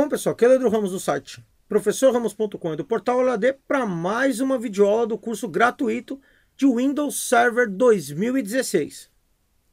Bom, pessoal, aqui é o Leandro Ramos do site professorramos.com e do portal OLAD para mais uma videoaula do curso gratuito de Windows Server 2016.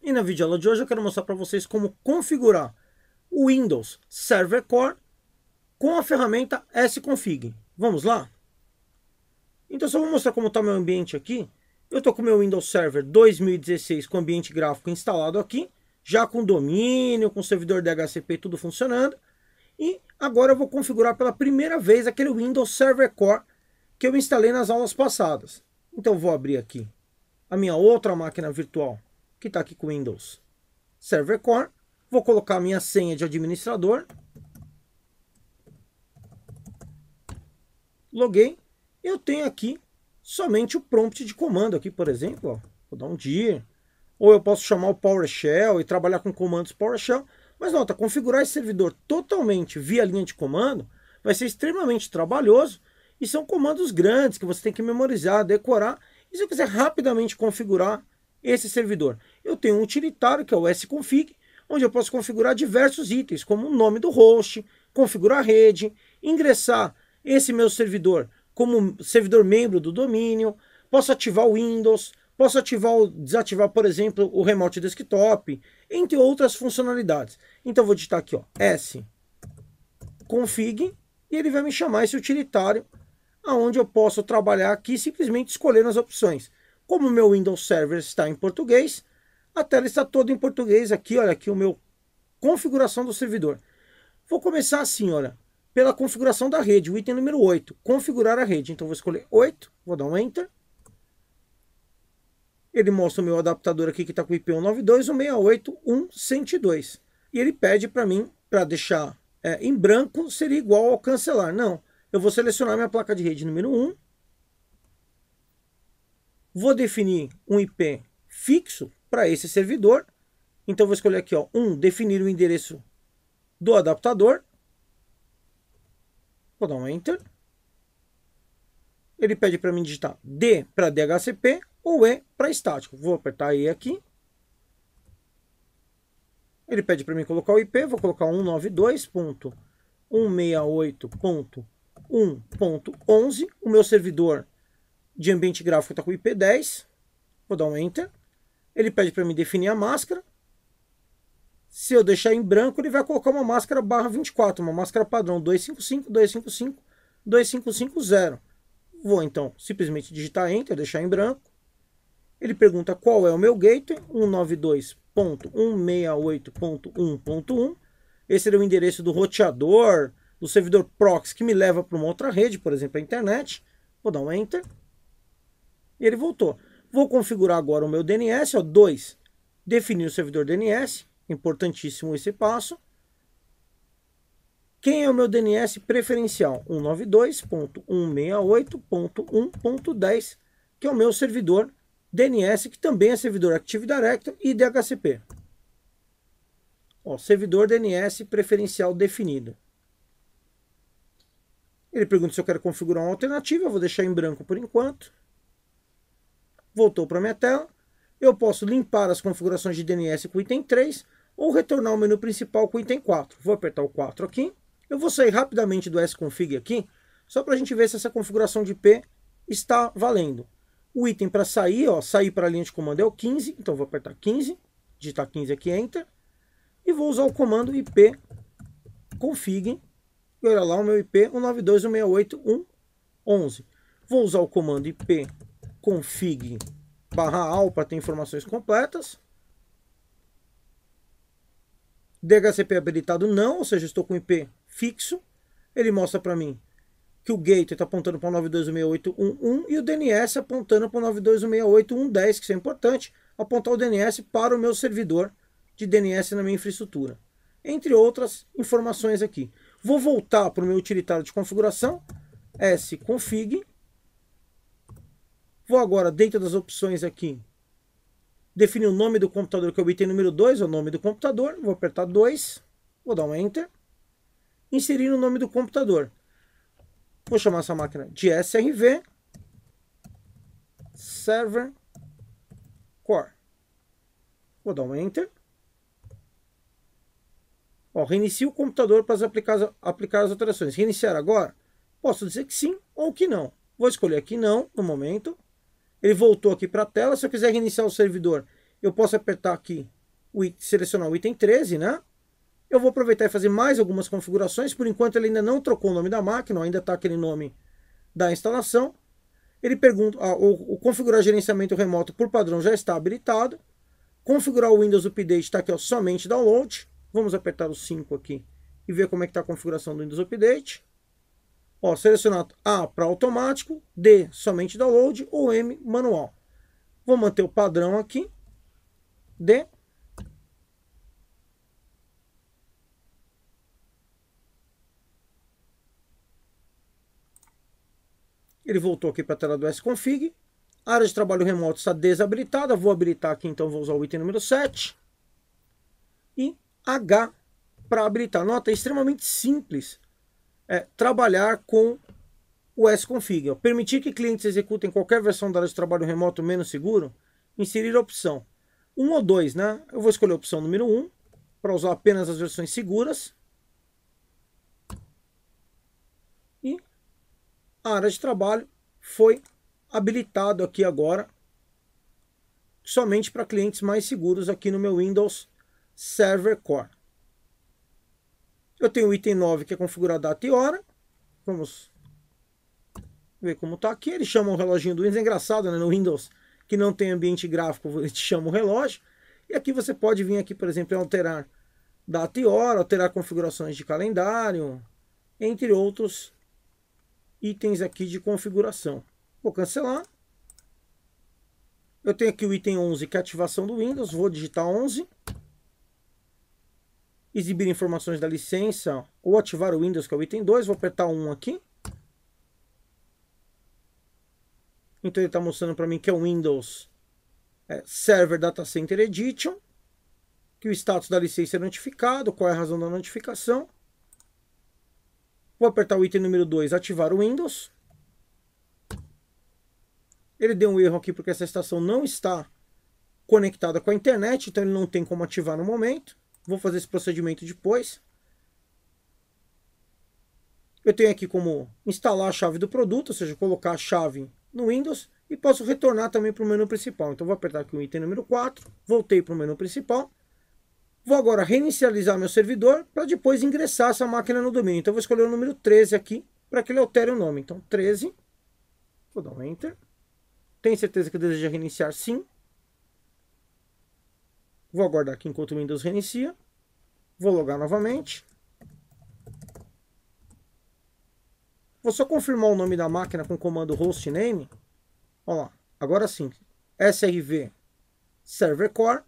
E na videoaula de hoje eu quero mostrar para vocês como configurar o Windows Server Core com a ferramenta sconfig. Vamos lá? Então só vou mostrar como está meu ambiente aqui. Eu estou com o meu Windows Server 2016 com ambiente gráfico instalado aqui, já com domínio, com servidor DHCP tudo funcionando. E Agora eu vou configurar pela primeira vez aquele Windows Server Core que eu instalei nas aulas passadas. Então vou abrir aqui a minha outra máquina virtual que está aqui com Windows Server Core. Vou colocar a minha senha de administrador. Loguei. Eu tenho aqui somente o prompt de comando aqui, por exemplo. Ó. Vou dar um dir. Ou eu posso chamar o PowerShell e trabalhar com comandos PowerShell. Mas nota, configurar esse servidor totalmente via linha de comando vai ser extremamente trabalhoso e são comandos grandes que você tem que memorizar, decorar. E se eu quiser rapidamente configurar esse servidor, eu tenho um utilitário que é o sconfig, onde eu posso configurar diversos itens, como o nome do host, configurar a rede, ingressar esse meu servidor como servidor membro do domínio, posso ativar o Windows, Posso ativar ou desativar, por exemplo, o Remote Desktop, entre outras funcionalidades. Então vou digitar aqui, ó, S config e ele vai me chamar esse utilitário aonde eu posso trabalhar aqui simplesmente escolhendo as opções. Como o meu Windows Server está em português, a tela está toda em português aqui, olha aqui o meu configuração do servidor. Vou começar assim, olha, pela configuração da rede, o item número 8, configurar a rede. Então vou escolher 8, vou dar um enter. Ele mostra o meu adaptador aqui que está com o IP192, E ele pede para mim, para deixar é, em branco, seria igual ao cancelar. Não, eu vou selecionar minha placa de rede número 1. Vou definir um IP fixo para esse servidor. Então vou escolher aqui, ó, 1, definir o endereço do adaptador. Vou dar um Enter. Ele pede para mim digitar D para DHCP, ou é para estático. Vou apertar E aqui. Ele pede para mim colocar o IP, vou colocar 192.168.1.11. O meu servidor de ambiente gráfico está com IP 10. Vou dar um Enter. Ele pede para mim definir a máscara. Se eu deixar em branco, ele vai colocar uma máscara barra 24, uma máscara padrão 255, 255, 2550. Vou então simplesmente digitar Enter, deixar em branco. Ele pergunta qual é o meu gateway, 192.168.1.1. Esse é o endereço do roteador, do servidor proxy que me leva para uma outra rede, por exemplo, a internet. Vou dar um enter. E ele voltou. Vou configurar agora o meu DNS, ó, 2. Definir o servidor DNS, importantíssimo esse passo. Quem é o meu DNS preferencial? 192.168.1.10, que é o meu servidor DNS, que também é servidor Active Directory, e DHCP. Ó, servidor DNS preferencial definido. Ele pergunta se eu quero configurar uma alternativa, eu vou deixar em branco por enquanto. Voltou para a minha tela. Eu posso limpar as configurações de DNS com o item 3 ou retornar ao menu principal com o item 4. Vou apertar o 4 aqui. Eu vou sair rapidamente do sconfig aqui, só para a gente ver se essa configuração de IP está valendo. O item para sair, ó, sair para a linha de comando é o 15, então vou apertar 15, digitar 15 aqui, Enter, e vou usar o comando IP config, e olha lá o meu IP 192.168.1.11. Vou usar o comando IP config barra al para ter informações completas. DHCP habilitado não, ou seja, estou com IP fixo. Ele mostra para mim que o Gateway está apontando para o 9216811 e o DNS apontando para o 9268110, que isso é importante, apontar o DNS para o meu servidor de DNS na minha infraestrutura. Entre outras informações aqui. Vou voltar para o meu utilitário de configuração, sconfig. Vou agora, dentro das opções aqui, definir o nome do computador que eu obtei número 2, é o nome do computador, vou apertar 2, vou dar um Enter, inserir o nome do computador. Vou chamar essa máquina de SRV Server Core. Vou dar um Enter. Ó, reinicia o computador para aplicar, aplicar as alterações. Reiniciar agora? Posso dizer que sim ou que não. Vou escolher aqui não no momento. Ele voltou aqui para a tela. Se eu quiser reiniciar o servidor, eu posso apertar aqui, selecionar o item 13, né? Eu vou aproveitar e fazer mais algumas configurações. Por enquanto ele ainda não trocou o nome da máquina, ainda está aquele nome da instalação. Ele pergunta, ah, o, o configurar gerenciamento remoto por padrão já está habilitado. Configurar o Windows Update está aqui, ó, somente download. Vamos apertar o 5 aqui e ver como é que está a configuração do Windows Update. Ó, selecionar A para automático, D somente download ou M manual. Vou manter o padrão aqui, D. Ele voltou aqui para a tela do sconfig. Config, área de trabalho remoto está desabilitada. Vou habilitar aqui, então vou usar o item número 7. E H para habilitar. Nota, é extremamente simples é, trabalhar com o sconfig. Config, Permitir que clientes executem qualquer versão da área de trabalho remoto menos seguro. Inserir a opção 1 ou 2, né? Eu vou escolher a opção número 1 para usar apenas as versões seguras. a área de trabalho foi habilitado aqui agora somente para clientes mais seguros aqui no meu Windows Server Core. Eu tenho o item 9 que é configurar data e hora. Vamos ver como está aqui. Eles chamam o reloginho do Windows. É engraçado, né? No Windows que não tem ambiente gráfico, eles chamam o relógio. E aqui você pode vir aqui, por exemplo, alterar data e hora, alterar configurações de calendário, entre outros itens aqui de configuração. Vou cancelar. Eu tenho aqui o item 11, que é ativação do Windows. Vou digitar 11. Exibir informações da licença ou ativar o Windows, que é o item 2. Vou apertar 1 aqui. Então ele está mostrando para mim que é o Windows é, Server Data Center Edition, que o status da licença é notificado, qual é a razão da notificação. Vou apertar o item número 2, ativar o Windows. Ele deu um erro aqui porque essa estação não está conectada com a internet, então ele não tem como ativar no momento. Vou fazer esse procedimento depois. Eu tenho aqui como instalar a chave do produto, ou seja, colocar a chave no Windows e posso retornar também para o menu principal. Então vou apertar aqui o item número 4, voltei para o menu principal Vou agora reinicializar meu servidor para depois ingressar essa máquina no domínio. Então, eu vou escolher o número 13 aqui para que ele altere o nome. Então, 13. Vou dar um Enter. Tem certeza que deseja reiniciar? Sim. Vou aguardar aqui enquanto o Windows reinicia. Vou logar novamente. Vou só confirmar o nome da máquina com o comando hostname. Olha lá, agora sim. SRV Server Core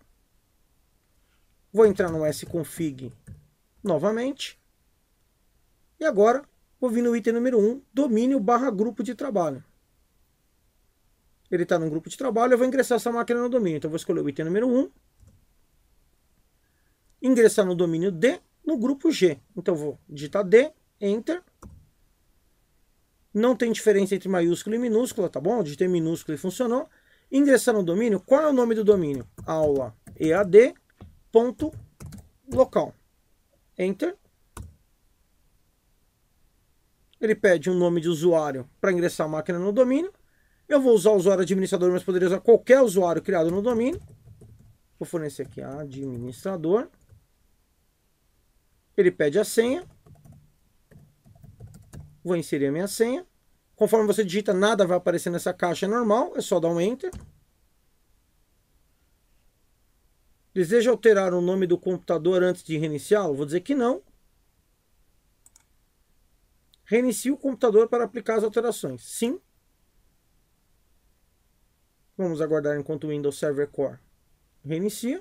Vou entrar no sconfig novamente. E agora vou vir no item número 1, domínio barra grupo de trabalho. Ele está no grupo de trabalho, eu vou ingressar essa máquina no domínio. Então vou escolher o item número 1, ingressar no domínio D, no grupo G. Então vou digitar D, Enter. Não tem diferença entre maiúscula e minúscula, tá bom? digitei minúscula e funcionou. Ingressar no domínio, qual é o nome do domínio? Aula EAD ponto local. Enter. Ele pede um nome de usuário para ingressar a máquina no domínio. Eu vou usar o usuário administrador, mas poderia usar qualquer usuário criado no domínio. Vou fornecer aqui administrador. Ele pede a senha. Vou inserir a minha senha. Conforme você digita, nada vai aparecer nessa caixa normal. É só dar um Enter. Deseja alterar o nome do computador antes de reiniciá-lo? Vou dizer que não. Reinicie o computador para aplicar as alterações. Sim. Vamos aguardar enquanto o Windows Server Core reinicia.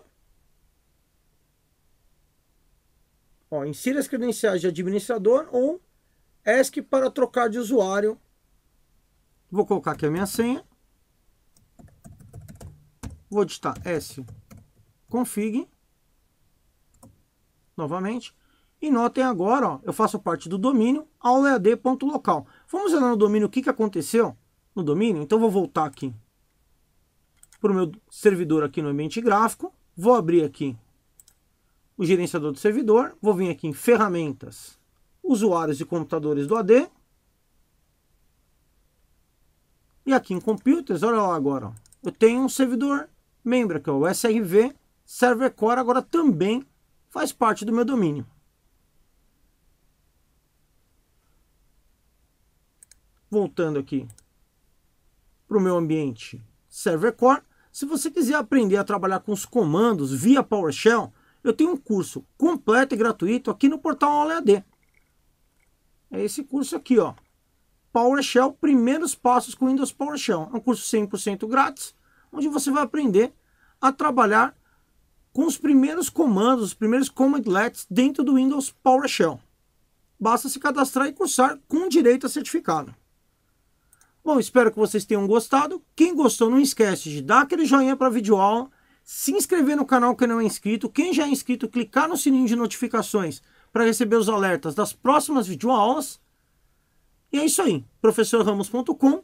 Ó, insira as credenciais de administrador ou ESC para trocar de usuário. Vou colocar aqui a minha senha. Vou digitar S config, novamente, e notem agora, ó, eu faço parte do domínio aulead.local. Vamos olhar no domínio o que, que aconteceu no domínio? Então vou voltar aqui para o meu servidor aqui no ambiente gráfico, vou abrir aqui o gerenciador do servidor, vou vir aqui em ferramentas, usuários e computadores do AD, e aqui em computers, olha lá agora, ó, eu tenho um servidor membro, que é o SRV Server Core agora também faz parte do meu domínio. Voltando aqui para o meu ambiente Server Core, se você quiser aprender a trabalhar com os comandos via PowerShell, eu tenho um curso completo e gratuito aqui no portal Aula É esse curso aqui, ó. PowerShell, primeiros passos com Windows PowerShell. É um curso 100% grátis, onde você vai aprender a trabalhar com os primeiros comandos, os primeiros commandlets dentro do Windows PowerShell. Basta se cadastrar e cursar com direito a certificado. Bom, espero que vocês tenham gostado. Quem gostou, não esquece de dar aquele joinha para a videoaula, se inscrever no canal que não é inscrito, quem já é inscrito, clicar no sininho de notificações para receber os alertas das próximas videoaulas. E é isso aí, professorramos.com,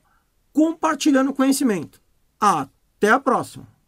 compartilhando conhecimento. Até a próxima!